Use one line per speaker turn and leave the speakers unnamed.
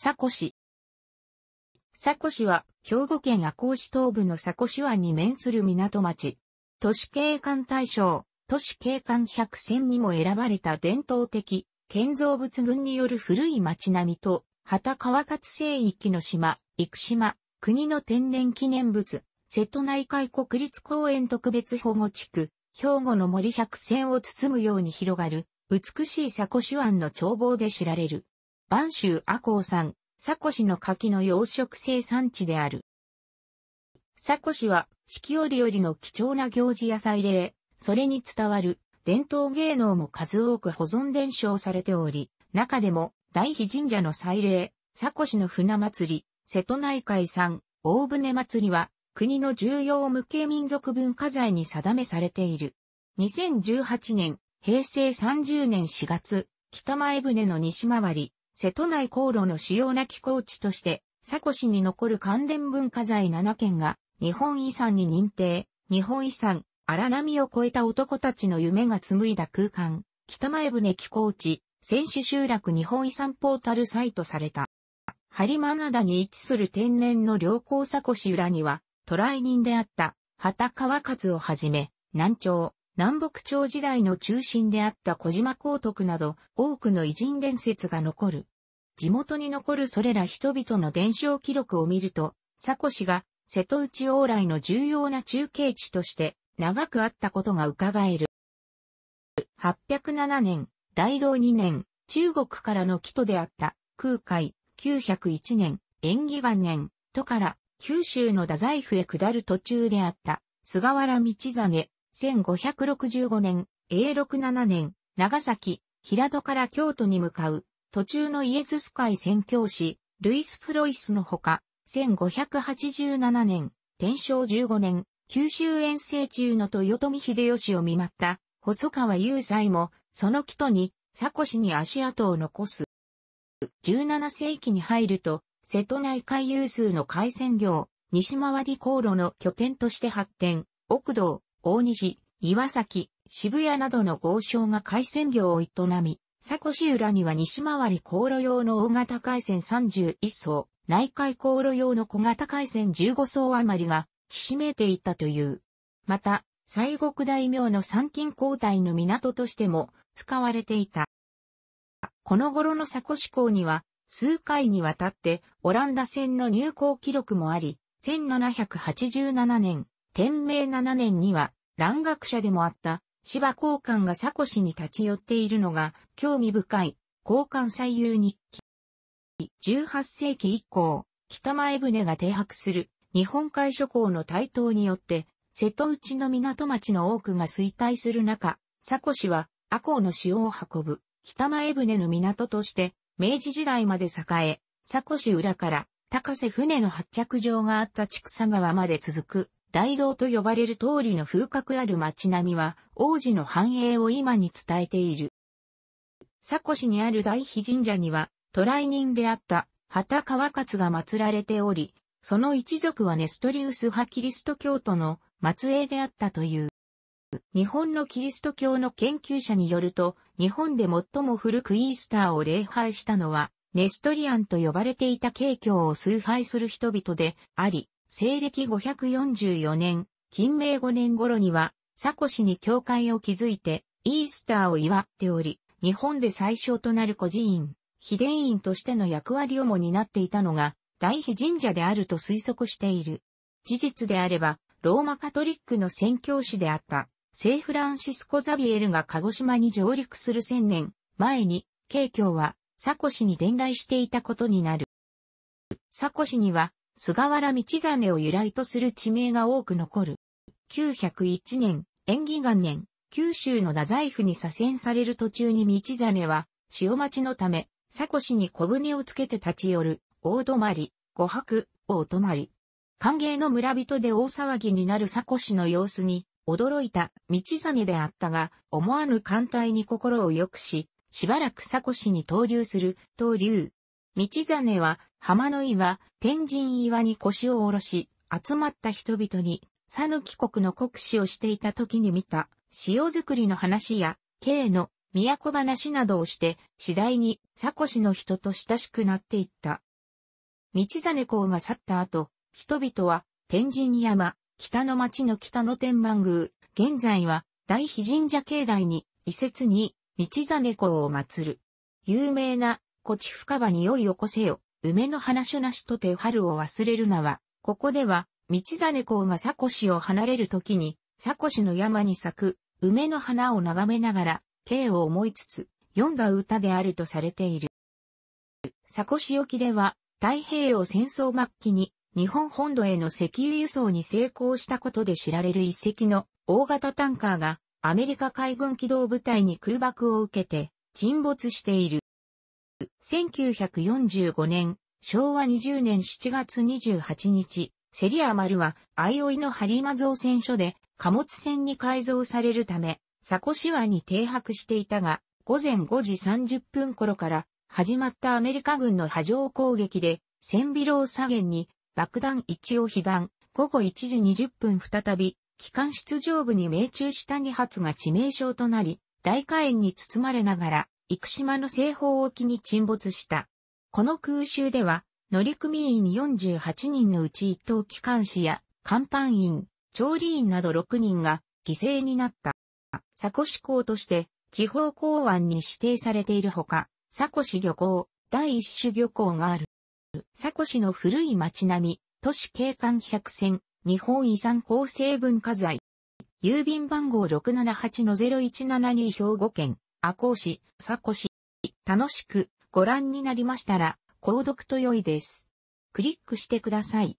佐古市。佐古市は、兵庫県赤穂市東部の佐古市湾に面する港町。都市景観大賞、都市景観百選にも選ばれた伝統的、建造物群による古い町並みと、畑川勝聖域の島、生島、国の天然記念物、瀬戸内海国立公園特別保護地区、兵庫の森百選を包むように広がる、美しい佐古市湾の眺望で知られる。万州阿公山、佐古市の柿の養殖生産地である。佐古市は四季折々の貴重な行事や祭礼、それに伝わる伝統芸能も数多く保存伝承されており、中でも大肥神社の祭礼、佐古市の船祭り、瀬戸内海産、大船祭りは国の重要無形民族文化財に定めされている。2018年、平成30年4月、北前船の西回り、瀬戸内航路の主要な寄港地として、佐古市に残る関連文化財7件が日本遺産に認定、日本遺産、荒波を越えた男たちの夢が紡いだ空間、北前船寄港地、選手集落日本遺産ポータルサイトされた。播磨灘に位置する天然の良好佐古市裏には、渡来人であった、畑川勝をはじめ、南朝、南北朝時代の中心であった小島光徳など多くの偉人伝説が残る。地元に残るそれら人々の伝承記録を見ると、佐古氏が瀬戸内往来の重要な中継地として長くあったことが伺える。807年、大道2年、中国からの帰途であった空海901年、縁起元年、都から九州の太宰府へ下る途中であった菅原道真1565年、永禄7年、長崎、平戸から京都に向かう、途中のイエズス会宣教師、ルイス・フロイスのほか、1587年、天正15年、九州遠征中の豊臣秀吉を見舞った、細川雄斎も、その木とに、佐古市に足跡を残す。17世紀に入ると、瀬戸内海有数の海鮮業、西回り航路の拠点として発展、奥道、大西、岩崎、渋谷などの豪商が海鮮業を営み、佐古市浦には西回り航路用の大型海鮮31艘、内海航路用の小型海鮮15艘余りが、ひしめいていたという。また、西国大名の参勤交代の港としても使われていた。この頃の佐古市港には、数回にわたってオランダ船の入港記録もあり、1787年、天明7年には、蘭学者でもあった芝交換が佐古市に立ち寄っているのが興味深い交換最優日記。18世紀以降、北前船が停泊する日本海諸港の台頭によって、瀬戸内の港町の多くが衰退する中、佐古市は阿公の塩を運ぶ北前船の港として明治時代まで栄え、佐古市裏から高瀬船の発着場があった千草川まで続く大道と呼ばれる通りの風格ある街並みは、王子の繁栄を今に伝えている。佐古市にある大妃神社には、渡来人であった畑川勝が祀られており、その一族はネストリウス派キリスト教徒の末裔であったという。日本のキリスト教の研究者によると、日本で最も古くイースターを礼拝したのは、ネストリアンと呼ばれていた景況を崇拝する人々であり、西暦544年、近明5年頃には、サコシに教会を築いて、イースターを祝っており、日本で最小となる孤児院、秘伝院としての役割をも担っていたのが、大秘神社であると推測している。事実であれば、ローマカトリックの宣教師であった、聖フランシスコ・ザビエルが鹿児島に上陸する千年前に、慶教は、サコシに伝来していたことになる。サコシには、菅原道真を由来とする地名が多く残る。901年、縁起元年、九州の太宰府に左遷される途中に道真は、潮待ちのため、佐古市に小舟をつけて立ち寄る、大泊、五泊、大泊。歓迎の村人で大騒ぎになる佐古市の様子に、驚いた道真であったが、思わぬ艦隊に心を良くし、しばらく佐古市に投留する、投留、道真は、浜の岩、天神岩に腰を下ろし、集まった人々に、佐抜国の国史をしていた時に見た、塩作りの話や、慶の都話などをして、次第に、佐古氏の人と親しくなっていった。道真公が去った後、人々は、天神山、北の町の北の天満宮、現在は、大秘神社境内に、遺説に、道真公を祀る。有名な、こち深場に良い起こせよ、梅の花種なしとて春を忘れるなは、ここでは、道真公がサコシを離れる時に、サコシの山に咲く、梅の花を眺めながら、慶を思いつつ、読んだ歌であるとされている。サコシ沖では、太平洋戦争末期に、日本本土への石油輸送に成功したことで知られる一隻の大型タンカーがアメリカ海軍機動部隊に空爆を受けて沈没している。1945年、昭和20年7月28日、セリア丸は、相生のハリマ造船所で、貨物船に改造されるため、サコシ湾に停泊していたが、午前5時30分頃から、始まったアメリカ軍の波状攻撃で、千尾楼左舷に爆弾1を被弾、午後1時20分再び、機関室上部に命中した2発が致命傷となり、大火炎に包まれながら、生島の西方沖に沈没した。この空襲では、乗組員48人のうち一等機関士や、甲板員、調理員など6人が犠牲になった。佐古市港として地方港湾に指定されているほか、佐古市漁港、第一種漁港がある。佐古市の古い町並み、都市景観百選、日本遺産構成文化財。郵便番号678-0172兵庫県。赤穂市、佐古市、楽しくご覧になりましたら、購読と良いです。クリックしてください。